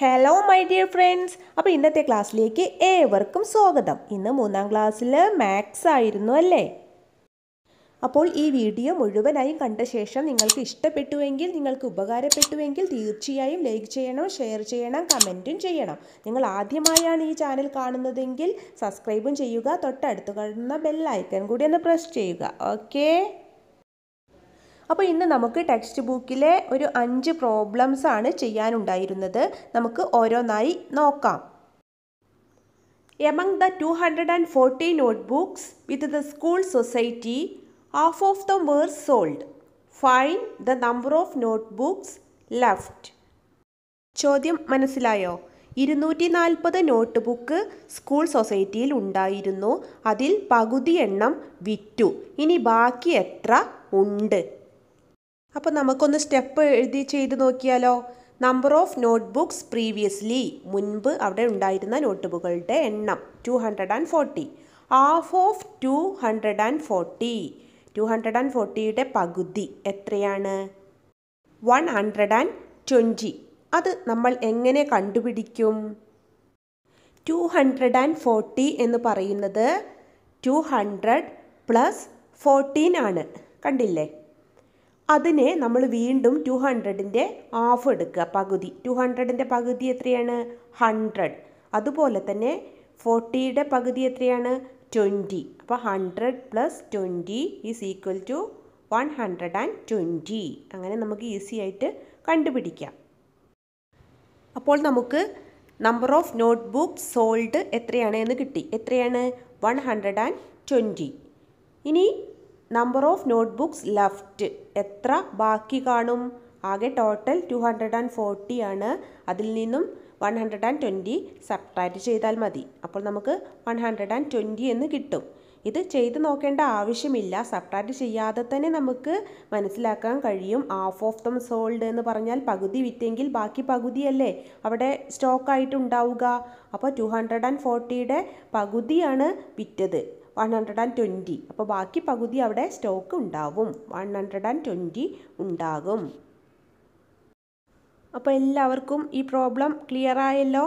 Hello my dear friends അപ്പോൾ ഇന്നത്തെ ക്ലാസ്സിലേക്ക് ഏവർക്കും സ്വാഗതം ഇന്ന് മൂന്നാം ക്ലാസ്സിൽ മാത്സ് ആയിരുന്നു അല്ലേ അപ്പോൾ ഈ വീഡിയോ മുഴുവനായും കണ്ട ശേഷം നിങ്ങൾക്ക് ഇഷ്ടപ്പെട്ടുവെങ്കിൽ നിങ്ങൾക്ക് ഉപകാരപ്പെട്ടുവെങ്കിൽ തീർച്ചയായും ലൈക്ക് ചെയ്യണം ഷെയർ ചെയ്യണം കമൻറ്റും ചെയ്യണം നിങ്ങൾ ആദ്യമായാണ് ഈ ചാനൽ കാണുന്നതെങ്കിൽ സബ്സ്ക്രൈബും ചെയ്യുക തൊട്ടടുത്ത് കാണുന്ന ബെല്ലൈക്കൻ കൂടി ഒന്ന് പ്രസ് ചെയ്യുക ഓക്കേ അപ്പോൾ ഇന്ന് നമുക്ക് ടെക്സ്റ്റ് ബുക്കിലെ ഒരു അഞ്ച് പ്രോബ്ലംസ് ആണ് ചെയ്യാനുണ്ടായിരുന്നത് നമുക്ക് ഓരോന്നായി നോക്കാം among the two hundred and forty note books with the school society half of the were sold find the number of note books left ചോദ്യം മനസ്സിലായോ ഇരുന്നൂറ്റി നാൽപ്പത് നോട്ട് ബുക്ക് സ്കൂൾ സൊസൈറ്റിയിൽ ഉണ്ടായിരുന്നു അതിൽ പകുതി എണ്ണം വിറ്റു ഇനി ബാക്കി എത്ര ഉണ്ട് അപ്പോൾ നമുക്കൊന്ന് സ്റ്റെപ്പ് എഴുതി ചെയ്ത് നോക്കിയാലോ number of note notebooks previously മുൻപ് അവിടെ ഉണ്ടായിരുന്ന നോട്ട് ബുക്കുകളുടെ എണ്ണം two hundred and forty half of two hundred and forty two hundred and ഫോർട്ടിയുടെ പകുതി എത്രയാണ് വൺ ഹൺഡ്രഡ് ആൻഡ് ട്വൻറ്റി അത് നമ്മൾ എങ്ങനെ കണ്ടുപിടിക്കും ടു ഹൺഡ്രഡ് ആൻഡ് ഫോർട്ടി എന്ന് പറയുന്നത് ടു ഹൺഡ്രഡ് പ്ലസ് ഫോർട്ടീൻ ആണ് കണ്ടില്ലേ അതിനെ നമ്മൾ വീണ്ടും ടു ഹൺഡ്രഡിൻ്റെ ഹാഫ് എടുക്കുക പകുതി ടു ഹൺഡ്രഡിൻ്റെ പകുതി എത്രയാണ് ഹൺഡ്രഡ് അതുപോലെ തന്നെ ഫോർട്ടിയുടെ പകുതി എത്രയാണ് ട്വൻറ്റി അപ്പോൾ hundred plus twenty is equal to one hundred and twenty അങ്ങനെ നമുക്ക് ഈസി ആയിട്ട് കണ്ടുപിടിക്കാം അപ്പോൾ നമുക്ക് number of note book sold എത്രയാണ് എന്ന് കിട്ടി എത്രയാണ് വൺ ഹൺഡ്രഡ് ആൻഡ് ട്വൻറ്റി ഇനി നമ്പർ ഓഫ് നോട്ട്ബുക്സ് ലെഫ്റ്റ് എത്ര ബാക്കി കാണും ആകെ total two hundred and forty ആണ് അതിൽ നിന്നും one hundred and twenty separate ചെയ്താൽ മതി അപ്പോൾ നമുക്ക് വൺ ഹൺഡ്രഡ് ആൻഡ് ട്വൻറ്റി എന്ന് കിട്ടും ഇത് ചെയ്ത് നോക്കേണ്ട ആവശ്യമില്ല സെപ്പറേറ്റ് ചെയ്യാതെ തന്നെ നമുക്ക് മനസ്സിലാക്കാൻ കഴിയും ഹാഫ് ഓഫ് ദം സോൾഡ് എന്ന് പറഞ്ഞാൽ പകുതി വിറ്റെങ്കിൽ ബാക്കി പകുതിയല്ലേ അവിടെ സ്റ്റോക്കായിട്ടുണ്ടാവുക അപ്പോൾ ടു ഹൺഡ്രഡ് ആൻഡ് ഫോർട്ടിയുടെ പകുതിയാണ് വിറ്റത് വൺ ഹൺഡ്രഡ് ആൻഡ് ട്വൻറ്റി അപ്പോൾ ബാക്കി പകുതി അവിടെ സ്റ്റോക്ക് ഉണ്ടാവും വൺ ഹൺഡ്രഡ് ആൻഡ് ട്വൻറ്റി ഉണ്ടാകും അപ്പോൾ എല്ലാവർക്കും ഈ പ്രോബ്ലം ക്ലിയർ ആയല്ലോ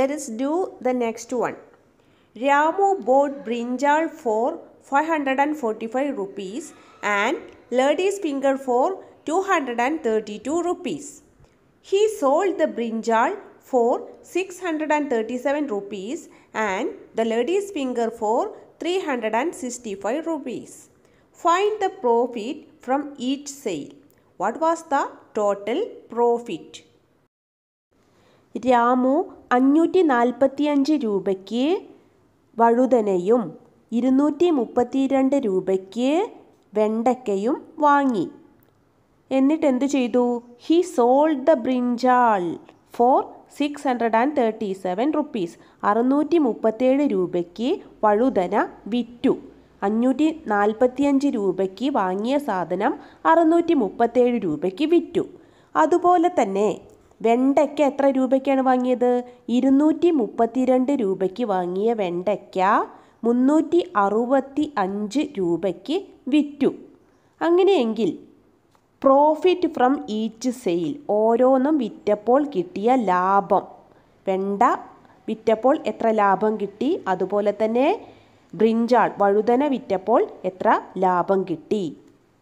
let us do the next one Ramu bought brinjal for five hundred and forty five rupees and ladies finger for two hundred and thirty two rupees he sold the brinjal for 637 rupees and the lady's finger for 365 rupees. Find the profit from each sale. What was the total profit? Ramu അഞ്ഞൂറ്റി നാൽപ്പത്തിയഞ്ച് രൂപയ്ക്ക് വഴുതനയും ഇരുന്നൂറ്റി മുപ്പത്തിരണ്ട് രൂപയ്ക്ക് വെണ്ടയ്ക്കയും വാങ്ങി എന്നിട്ട് എന്തു ചെയ്തു he sold the brinjal for six hundred and thirty seven rupees അറുന്നൂറ്റി മുപ്പത്തേഴ് രൂപയ്ക്ക് വഴുതന വിറ്റു അഞ്ഞൂറ്റി നാൽപ്പത്തിയഞ്ച് രൂപയ്ക്ക് വാങ്ങിയ സാധനം അറുന്നൂറ്റി മുപ്പത്തേഴ് രൂപയ്ക്ക് വിറ്റു അതുപോലെ തന്നെ വെണ്ടയ്ക്ക എത്ര രൂപയ്ക്കാണ് വാങ്ങിയത് ഇരുന്നൂറ്റി മുപ്പത്തിരണ്ട് രൂപയ്ക്ക് വാങ്ങിയ വെണ്ടയ്ക്ക മുന്നൂറ്റി അറുപത്തി അഞ്ച് രൂപയ്ക്ക് വിറ്റു അങ്ങനെയെങ്കിൽ പ്രോഫിറ്റ് ഫ്രം ഈച്ച് സെയിൽ ഓരോന്നും വിറ്റപ്പോൾ കിട്ടിയ ലാഭം വെണ്ട വിറ്റപ്പോൾ എത്ര ലാഭം കിട്ടി അതുപോലെ തന്നെ ബ്രിഞ്ചാൾ വഴുതന വിറ്റപ്പോൾ എത്ര ലാഭം കിട്ടി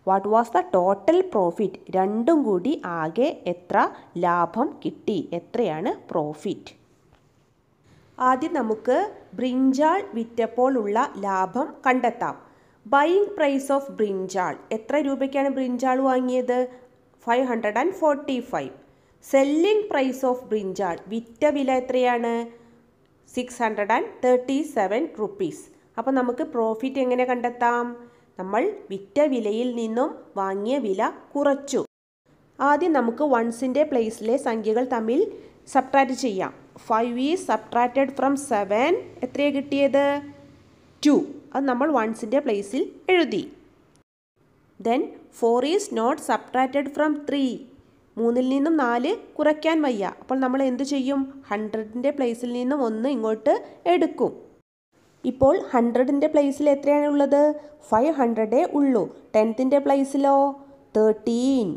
what was the total profit രണ്ടും കൂടി ആകെ എത്ര ലാഭം കിട്ടി എത്രയാണ് പ്രോഫിറ്റ് ആദ്യം നമുക്ക് ബ്രിഞ്ചാൾ വിറ്റപ്പോൾ ഉള്ള ലാഭം കണ്ടെത്താം ബൈയിങ് പ്രൈസ് ഓഫ് ബ്രിഞ്ചാൾ എത്ര രൂപയ്ക്കാണ് ബ്രിഞ്ചാൾ വാങ്ങിയത് five hundred and forty five selling price of brinjal വിറ്റ വില എത്രയാണ് six hundred and thirty seven rupees അപ്പോൾ നമുക്ക് പ്രോഫിറ്റ് എങ്ങനെ കണ്ടെത്താം നമ്മൾ വിറ്റ വിലയിൽ നിന്നും വാങ്ങിയ വില കുറച്ചു ആദ്യം നമുക്ക് വൺസിൻ്റെ പ്ലേസിലെ സംഖ്യകൾ തമ്മിൽ സബ്ട്രാക്റ്റ് ചെയ്യാം five is subtracted from seven എത്രയാണ് കിട്ടിയത് ടു അത് നമ്മൾ വൺസിൻ്റെ പ്ലേസിൽ എഴുതി then four is not subtracted from three മൂന്നിൽ നിന്നും നാല് കുറയ്ക്കാൻ വയ്യ അപ്പോൾ നമ്മൾ എന്ത് ചെയ്യും ഹൺഡ്രഡിൻ്റെ പ്ലേസിൽ നിന്നും ഒന്ന് ഇങ്ങോട്ട് എടുക്കും ഇപ്പോൾ ഹൺഡ്രഡിൻ്റെ പ്ലേസിൽ എത്രയാണ് ഉള്ളത് ഫൈവ് ഹൺഡ്രഡേ ഉള്ളൂ ടെൻത്തിൻ്റെ പ്ലേസിലോ തേർട്ടീൻ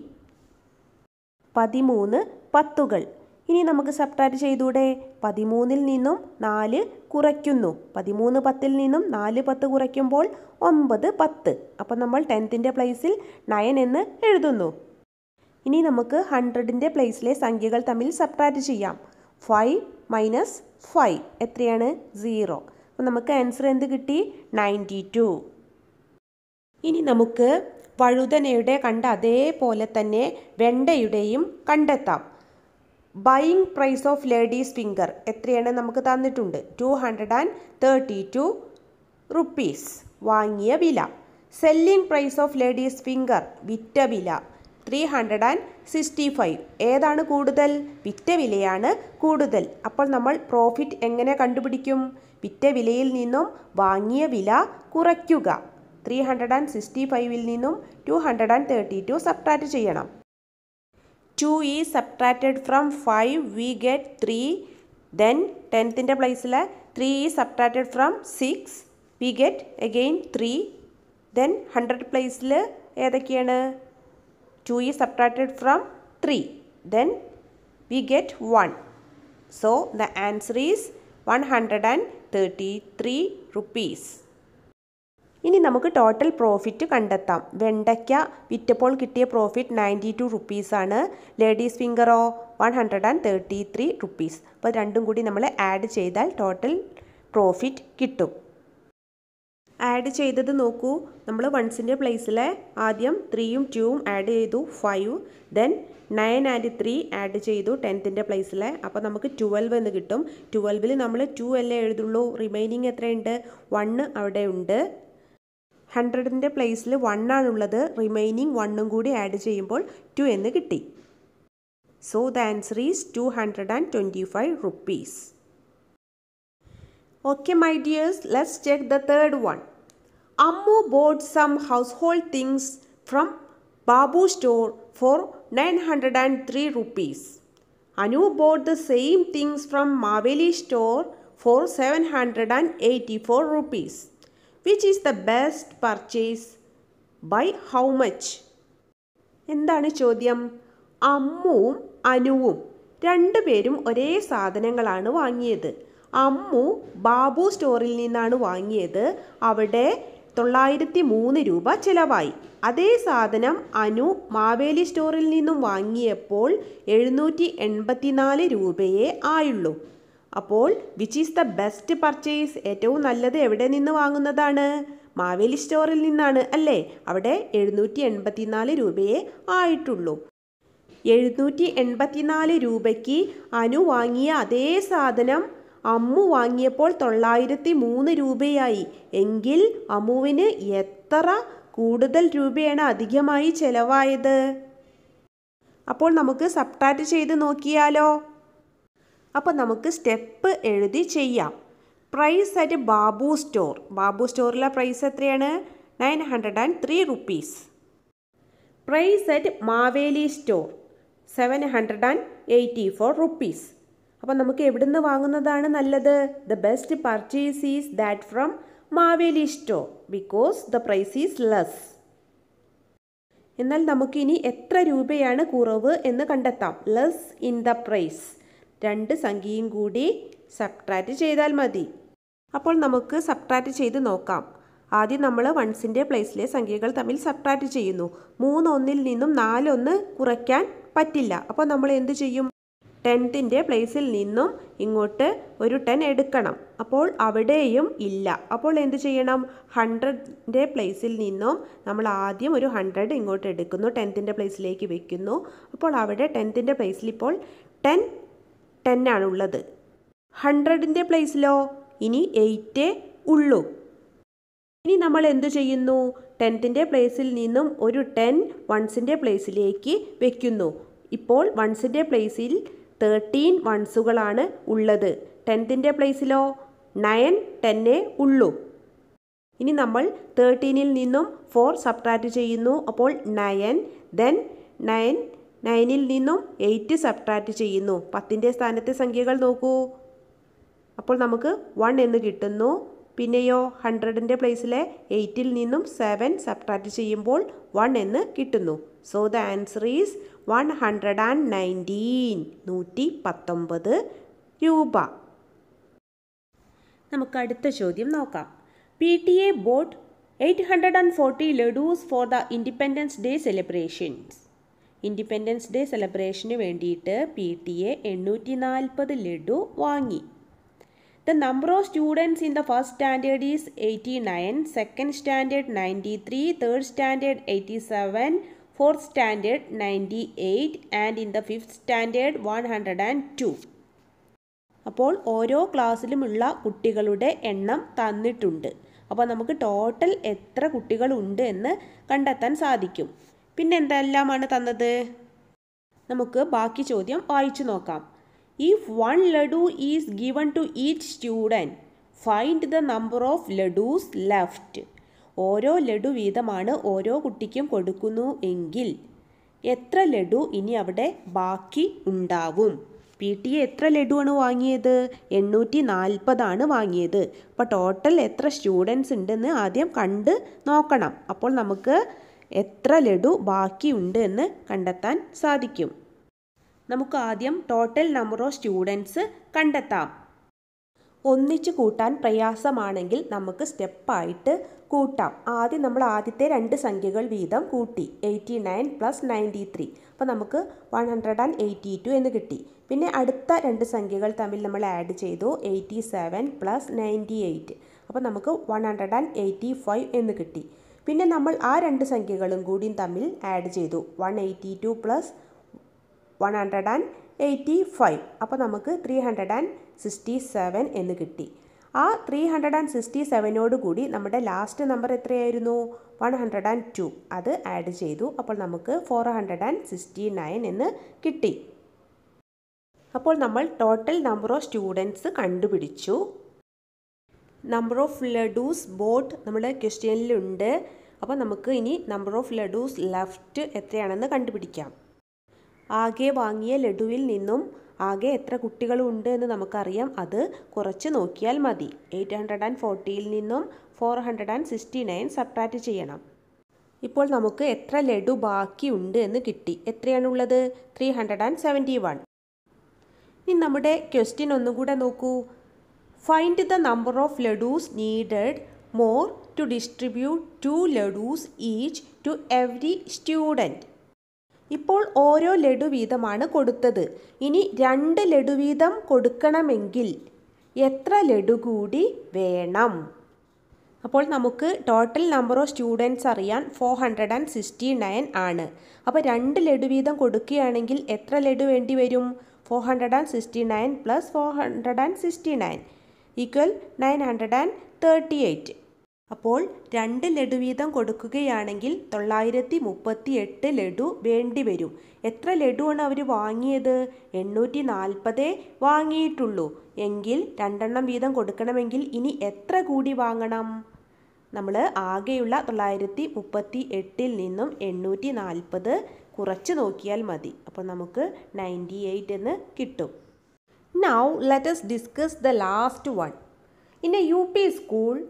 പതിമൂന്ന് പത്തുകൾ ഇനി നമുക്ക് സബ്ട്രാക്ട് ചെയ്തൂടെ പതിമൂന്നിൽ നിന്നും നാല് കുറയ്ക്കുന്നു പതിമൂന്ന് പത്തിൽ നിന്നും നാല് പത്ത് കുറയ്ക്കുമ്പോൾ ഒമ്പത് പത്ത് അപ്പം നമ്മൾ ടെൻത്തിൻ്റെ പ്ലേസിൽ നയൻ എന്ന് എഴുതുന്നു ഇനി നമുക്ക് ഹൺഡ്രഡിൻ്റെ പ്ലേസിലെ സംഖ്യകൾ തമ്മിൽ സബ്ട്രാക്ട് ചെയ്യാം ഫൈവ് മൈനസ് ഫൈവ് എത്രയാണ് സീറോ അപ്പം നമുക്ക് ആൻസർ എന്ത് കിട്ടി നയൻറ്റി ടു ഇനി നമുക്ക് വഴുതനയുടെ കണ്ട അതേപോലെ തന്നെ വെണ്ടയുടെയും കണ്ടെത്താം buying price of ladies finger എത്രയാണ് നമുക്ക് തന്നിട്ടുണ്ട് two hundred and thirty two rupees വാങ്ങിയ വില selling price of ladies finger വിറ്റ വില three hundred and sixty five ഏതാണ് കൂടുതൽ വിറ്റ വിലയാണ് കൂടുതൽ അപ്പോൾ നമ്മൾ പ്രോഫിറ്റ് എങ്ങനെ കണ്ടുപിടിക്കും വിറ്റ വിലയിൽ നിന്നും വാങ്ങിയ വില കുറയ്ക്കുക ത്രീ ഹൺഡ്രഡ് ആൻഡ് സിക്സ്റ്റി ഫൈവിൽ നിന്നും two hundred and thirty two subtract ചെയ്യണം 2 e subtracted from 5, we get 3. Then 10th in the place, like 3 is subtracted from 6, we get again 3. Then hundred place, like, la, 2 e subtracted from 3. Then we get 1. So the answer is 133 rupees. ഇനി നമുക്ക് total profit കണ്ടെത്താം വെണ്ടയ്ക്ക വിറ്റപ്പോൾ കിട്ടിയ profit ninety two റുപ്പീസാണ് ladies ഫിംഗറോ one hundred and thirty three rupees അപ്പോൾ രണ്ടും കൂടി നമ്മൾ ആഡ് ചെയ്താൽ ടോട്ടൽ പ്രോഫിറ്റ് കിട്ടും ആഡ് ചെയ്തത് നോക്കൂ നമ്മൾ വൺസിൻ്റെ പ്ലേസിൽ ആദ്യം ത്രീയും ടൂവും ആഡ് ചെയ്തു five then nine and three add ചെയ്തു ടെൻത്തിൻ്റെ പ്ലേസിൽ അപ്പോൾ നമുക്ക് ട്വൽവ് എന്ന് കിട്ടും ട്വൽവിൽ നമ്മൾ ടു അല്ലേ എഴുതുള്ളൂ റിമൈനിങ് എത്രയുണ്ട് വണ്ണ് അവിടെ ഉണ്ട് ഹൺഡ്രഡിൻ്റെ പ്ലേസിൽ വൺ ആണുള്ളത് റിമൈനിങ് വണ്ണും കൂടി ആഡ് ചെയ്യുമ്പോൾ ടു എന്ന് കിട്ടി so the answer is two hundred and twenty five rupees okay my dears let's check the third one Ammu bought some household things from Babu store for nine hundred and three rupees Anu bought the same things from Maveli store for seven hundred and eighty four rupees which is the best purchase by how much എന്താണ് ചോദ്യം അമ്മുവും അനുവും രണ്ടുപേരും ഒരേ സാധനങ്ങളാണ് വാങ്ങിയത് അമ്മു ബാബു സ്റ്റോറിൽ നിന്നാണ് വാങ്ങിയത് അവിടെ തൊള്ളായിരത്തി മൂന്ന് രൂപ ചിലവായി അതേ സാധനം അനു മാവേലി സ്റ്റോറിൽ നിന്നും വാങ്ങിയപ്പോൾ എഴുന്നൂറ്റി എൺപത്തിനാല് രൂപയേ ആയുള്ളൂ അപ്പോൾ which is the best purchase ഏറ്റവും നല്ലത് എവിടെ നിന്ന് വാങ്ങുന്നതാണ് മാവേലി സ്റ്റോറിൽ നിന്നാണ് അല്ലേ അവിടെ എഴുന്നൂറ്റി എൺപത്തിനാല് രൂപയേ ആയിട്ടുള്ളൂ എഴുന്നൂറ്റി എൺപത്തിനാല് രൂപയ്ക്ക് അനു വാങ്ങിയ അതേ സാധനം അമ്മു വാങ്ങിയപ്പോൾ തൊള്ളായിരത്തി മൂന്ന് രൂപയായി എങ്കിൽ അമ്മുവിന് എത്ര കൂടുതൽ രൂപയാണ് അധികമായി ചെലവായത് അപ്പോൾ നമുക്ക് സബ്ട്രാക്റ്റ് ചെയ്ത് നോക്കിയാലോ അപ്പോൾ നമുക്ക് സ്റ്റെപ്പ് എഴുതി ചെയ്യാം price at Babu store Babu സ്റ്റോറിലെ പ്രൈസ് എത്രയാണ് nine hundred and three rupees price at Maveli store seven hundred and eighty four rupees അപ്പോൾ നമുക്ക് എവിടുന്ന് വാങ്ങുന്നതാണ് നല്ലത് the best purchase is that from Maveli store because the price is less എന്നാൽ നമുക്കിനി എത്ര രൂപയാണ് കുറവ് എന്ന് കണ്ടെത്താം ലെസ് ഇൻ ദ പ്രൈസ് രണ്ട് സംഖ്യയും കൂടി സബ്ട്രാക്റ്റ് ചെയ്താൽ മതി അപ്പോൾ നമുക്ക് സബ്ട്രാക്റ്റ് ചെയ്ത് നോക്കാം ആദ്യം നമ്മൾ വൺസിൻ്റെ പ്ലേസിലെ സംഖ്യകൾ തമ്മിൽ സബ്ട്രാക്റ്റ് ചെയ്യുന്നു ഒന്നിൽ നിന്നും നാലൊന്ന് കുറയ്ക്കാൻ പറ്റില്ല അപ്പോൾ നമ്മൾ എന്ത് ചെയ്യും ടെൻത്തിൻ്റെ പ്ലേസിൽ നിന്നും ഇങ്ങോട്ട് ഒരു ടെൻ എടുക്കണം അപ്പോൾ അവിടെയും ഇല്ല അപ്പോൾ എന്ത് ചെയ്യണം ഹൺഡ്രഡിൻ്റെ പ്ലേസിൽ നിന്നും നമ്മൾ ആദ്യം ഒരു ഹൺഡ്രഡ് ഇങ്ങോട്ട് എടുക്കുന്നു ടെൻത്തിൻ്റെ പ്ലേസിലേക്ക് വെക്കുന്നു അപ്പോൾ അവിടെ ടെൻത്തിൻ്റെ പ്ലേസിൽ ഇപ്പോൾ ടെൻ ടെൻ ആണുള്ളത് ഹൺഡ്രഡിൻ്റെ പ്ലേസിലോ ഇനി എയ്റ്റേ ഉള്ളൂ ഇനി നമ്മൾ എന്തു ചെയ്യുന്നു ടെൻത്തിൻ്റെ പ്ലേസിൽ നിന്നും ഒരു ടെൻ വൺസിൻ്റെ പ്ലേസിലേക്ക് വെക്കുന്നു ഇപ്പോൾ വൺസിൻ്റെ പ്ലേസിൽ തേർട്ടീൻ വൺസുകളാണ് ഉള്ളത് ടെൻത്തിൻ്റെ പ്ലേസിലോ നയൻ ടെന്നേ ഉള്ളൂ ഇനി നമ്മൾ തേർട്ടീനിൽ നിന്നും ഫോർ സബ്ട്രാക്റ്റ് ചെയ്യുന്നു അപ്പോൾ നയൻ ദെൻ നയൻ നയനിൽ നിന്നും എയ്റ്റ് സബ്ട്രാക്റ്റ് ചെയ്യുന്നു പത്തിൻ്റെ സ്ഥാനത്തെ സംഖ്യകൾ നോക്കൂ അപ്പോൾ നമുക്ക് വൺ എന്ന് കിട്ടുന്നു പിന്നെയോ ഹൺഡ്രഡിൻ്റെ പ്ലേസിലെ എയ്റ്റിൽ നിന്നും സെവൻ സബ്ട്രാക്റ്റ് ചെയ്യുമ്പോൾ വൺ എന്ന് കിട്ടുന്നു so the answer is one hundred and nineteen നൂറ്റി പത്തൊമ്പത് രൂപ നമുക്ക് അടുത്ത ചോദ്യം നോക്കാം P T A bought eight hundred and forty laddoos for the independence day celebrations independence day സെലിബ്രേഷന് വേണ്ടിയിട്ട് പി ടി എ എണ്ണൂറ്റി നാൽപ്പത് ലഡു വാങ്ങി the number of students in the first standard is eighty nine second standard ninety three third standard eighty seven fourth standard ninety eight and in the fifth standard one hundred and two അപ്പോൾ ഓരോ ക്ലാസ്സിലുമുള്ള കുട്ടികളുടെ എണ്ണം തന്നിട്ടുണ്ട് അപ്പോൾ നമുക്ക് total എത്ര കുട്ടികളുണ്ട് എന്ന് കണ്ടെത്താൻ സാധിക്കും പിന്നെ എന്തെല്ലാമാണ് തന്നത് നമുക്ക് ബാക്കി ചോദ്യം വായിച്ചു നോക്കാം if one laddoo is given to each student find the number of laddoos left ഓരോ ലഡു വീതമാണ് ഓരോ കുട്ടിക്കും കൊടുക്കുന്നു എങ്കിൽ എത്ര ലഡു ഇനി അവിടെ ബാക്കി ഉണ്ടാവും പി ടി എത്ര ലഡുവാണ് വാങ്ങിയത് എണ്ണൂറ്റി നാൽപ്പതാണ് വാങ്ങിയത് അപ്പോൾ ടോട്ടൽ എത്ര സ്റ്റുഡൻസ് ഉണ്ടെന്ന് ആദ്യം കണ്ട് നോക്കണം അപ്പോൾ നമുക്ക് എത്ര ലഡു ബാക്കിയുണ്ട് എന്ന് കണ്ടെത്താൻ സാധിക്കും നമുക്ക് ആദ്യം ടോട്ടൽ നമ്പർ ഓഫ് സ്റ്റുഡൻസ് കണ്ടെത്താം ഒന്നിച്ച് കൂട്ടാൻ പ്രയാസമാണെങ്കിൽ നമുക്ക് സ്റ്റെപ്പായിട്ട് കൂട്ടാം ആദ്യം നമ്മൾ ആദ്യത്തെ രണ്ട് സംഖ്യകൾ വീതം കൂട്ടി eighty nine plus ninety three അപ്പോൾ നമുക്ക് one hundred and eighty two എന്ന് കിട്ടി പിന്നെ അടുത്ത രണ്ട് സംഖ്യകൾ തമ്മിൽ നമ്മൾ ആഡ് ചെയ്തു eighty seven plus ninety eight അപ്പോൾ നമുക്ക് one hundred and eighty five എന്ന് കിട്ടി പിന്നെ നമ്മൾ ആ രണ്ട് സംഖ്യകളും കൂടിയും തമ്മിൽ ആഡ് ചെയ്തു one eighty two plus one hundred and eighty five അപ്പോൾ നമുക്ക് three hundred and sixty seven എന്ന് കിട്ടി ആ ത്രീ ഹൺഡ്രഡ് ആൻഡ് സിക്സ്റ്റി സെവനോട് കൂടി നമ്മുടെ ലാസ്റ്റ് നമ്പർ എത്രയായിരുന്നു വൺ ഹൺഡ്രഡ് ആൻഡ് ടു അത് ആഡ് ചെയ്തു അപ്പോൾ നമുക്ക് four hundred and sixty nine എന്ന് കിട്ടി അപ്പോൾ നമ്മൾ ടോട്ടൽ നമ്പർ ഓഫ് സ്റ്റുഡൻസ് കണ്ടുപിടിച്ചു നമ്പർ ഓഫ് ലഡൂസ് ബോട്ട് നമ്മുടെ ക്വസ്റ്റ്യനിലുണ്ട് അപ്പോൾ നമുക്ക് ഇനി നമ്പർ ഓഫ് ലഡൂസ് ലെഫ്റ്റ് എത്രയാണെന്ന് കണ്ടുപിടിക്കാം ആകെ വാങ്ങിയ ലഡുവിൽ നിന്നും ആകെ എത്ര കുട്ടികളുണ്ട് എന്ന് നമുക്കറിയാം അത് കുറച്ച് നോക്കിയാൽ മതി എയ്റ്റ് ഹൺഡ്രഡ് ആൻഡ് ഫോർട്ടിയിൽ നിന്നും four hundred and sixty nine subtract ചെയ്യണം ഇപ്പോൾ നമുക്ക് എത്ര ലഡു ബാക്കിയുണ്ട് എന്ന് കിട്ടി എത്രയാണുള്ളത് three hundred and seventy one ഇനി നമ്മുടെ ക്വസ്റ്റ്യൻ ഒന്നുകൂടെ നോക്കൂ find the number of laddoos needed more to distribute two laddoos each to every student ഇപ്പോൾ ഓരോ ലഡു വീതമാണ് കൊടുത്തത് ഇനി രണ്ട് ലഡു വീതം കൊടുക്കണമെങ്കിൽ എത്ര ലഡു കൂടി വേണം അപ്പോൾ നമുക്ക് ടോട്ടൽ നമ്പർ ഓഫ് സ്റ്റുഡൻസ് അറിയാൻ four hundred and sixty nine ആണ് അപ്പോൾ രണ്ട് ലഡു വീതം കൊടുക്കുകയാണെങ്കിൽ എത്ര ലഡു വേണ്ടി വരും four hundred and sixty nine plus four hundred and sixty nine equal nine hundred and thirty eight അപ്പോൾ രണ്ട് ലഡു വീതം കൊടുക്കുകയാണെങ്കിൽ തൊള്ളായിരത്തി മുപ്പത്തി എട്ട് ലഡു വേണ്ടി വരും എത്ര ലഡുവാണ് അവർ വാങ്ങിയത് എണ്ണൂറ്റി നാൽപ്പതേ വാങ്ങിയിട്ടുള്ളൂ എങ്കിൽ രണ്ടെണ്ണം വീതം കൊടുക്കണമെങ്കിൽ ഇനി എത്ര കൂടി വാങ്ങണം നമ്മൾ ആകെയുള്ള തൊള്ളായിരത്തി മുപ്പത്തി എട്ടിൽ നിന്നും എണ്ണൂറ്റി നാൽപ്പത് കുറച്ച് നോക്കിയാൽ മതി അപ്പോൾ നമുക്ക് നയൻറ്റി എയ്റ്റ് എന്ന് കിട്ടും Now let us discuss the last one. In a UP school,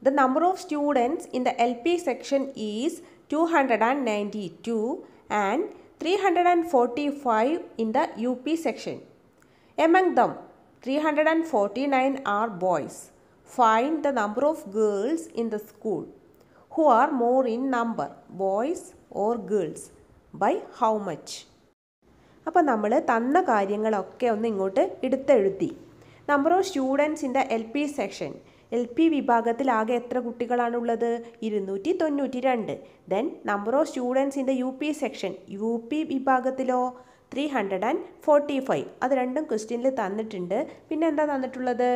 the number of students in the LP section is 292 and 345 in the UP section. Among them, 349 are boys. Find the number of girls in the school. Who are more in number, boys or girls? By how much? അപ്പോൾ നമ്മൾ തന്ന കാര്യങ്ങളൊക്കെ ഒന്ന് ഇങ്ങോട്ട് എടുത്തെഴുതി number of the L P section L P വിഭാഗത്തിൽ ആകെ എത്ര കുട്ടികളാണുള്ളത് ഇരുന്നൂറ്റി തൊണ്ണൂറ്റി രണ്ട് then number of the U P section U P വിഭാഗത്തിലോ three hundred and forty five അത് രണ്ടും ക്വസ്റ്റ്യനിൽ തന്നിട്ടുണ്ട് പിന്നെ എന്താ തന്നിട്ടുള്ളത്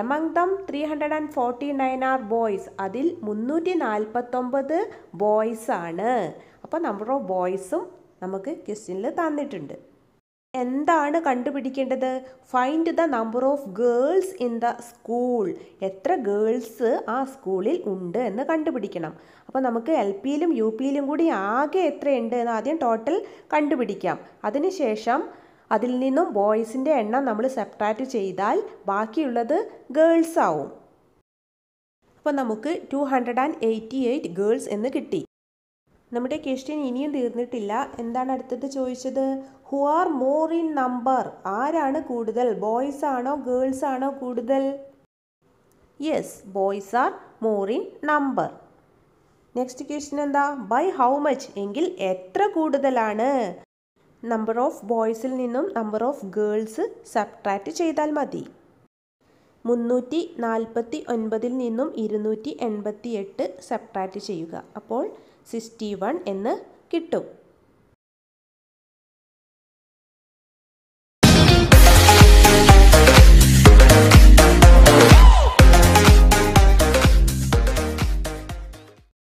among them three hundred and forty nine are boys അതിൽ മുന്നൂറ്റി നാൽപ്പത്തൊമ്പത് ബോയ്സാണ് അപ്പോൾ നമ്പർ ഓഫ് ബോയ്സും നമുക്ക് ക്വസ്റ്റ്യനിൽ തന്നിട്ടുണ്ട് എന്താണ് കണ്ടുപിടിക്കേണ്ടത് find the number of girls in the school എത്ര ഗേൾസ് ആ സ്കൂളിൽ ഉണ്ട് എന്ന് കണ്ടുപിടിക്കണം അപ്പോൾ നമുക്ക് എൽ പിയിലും യു പിയിലും കൂടി ആകെ എത്രയുണ്ട് എന്ന് ആദ്യം ടോട്ടൽ കണ്ടുപിടിക്കാം അതിനുശേഷം അതിൽ നിന്നും ബോയ്സിൻ്റെ എണ്ണം നമ്മൾ സെപ്പറേറ്റ് ചെയ്താൽ ബാക്കിയുള്ളത് ഗേൾസ് ആവും അപ്പോൾ നമുക്ക് two hundred and eighty eight girls എന്ന് കിട്ടി നമ്മുടെ ക്വസ്റ്റ്യൻ ഇനിയും തീർന്നിട്ടില്ല എന്താണ് അടുത്തത് ചോദിച്ചത് who are more in number ആരാണ് കൂടുതൽ ബോയ്സ് ആണോ ഗേൾസ് ആണോ കൂടുതൽ yes boys are more in number next question എന്താ ബൈ ഹൗ മച്ച് എങ്കിൽ എത്ര കൂടുതലാണ് നമ്പർ ഓഫ് ബോയ്സിൽ നിന്നും നമ്പർ ഓഫ് ഗേൾസ് സബ്ട്രാക്റ്റ് ചെയ്താൽ മതി മുന്നൂറ്റി നാൽപ്പത്തി ഒൻപതിൽ നിന്നും ഇരുന്നൂറ്റി എൺപത്തി എട്ട് സബ്ട്രാക്റ്റ് ചെയ്യുക അപ്പോൾ സിക്സ്റ്റി വൺ എന്ന് കിട്ടും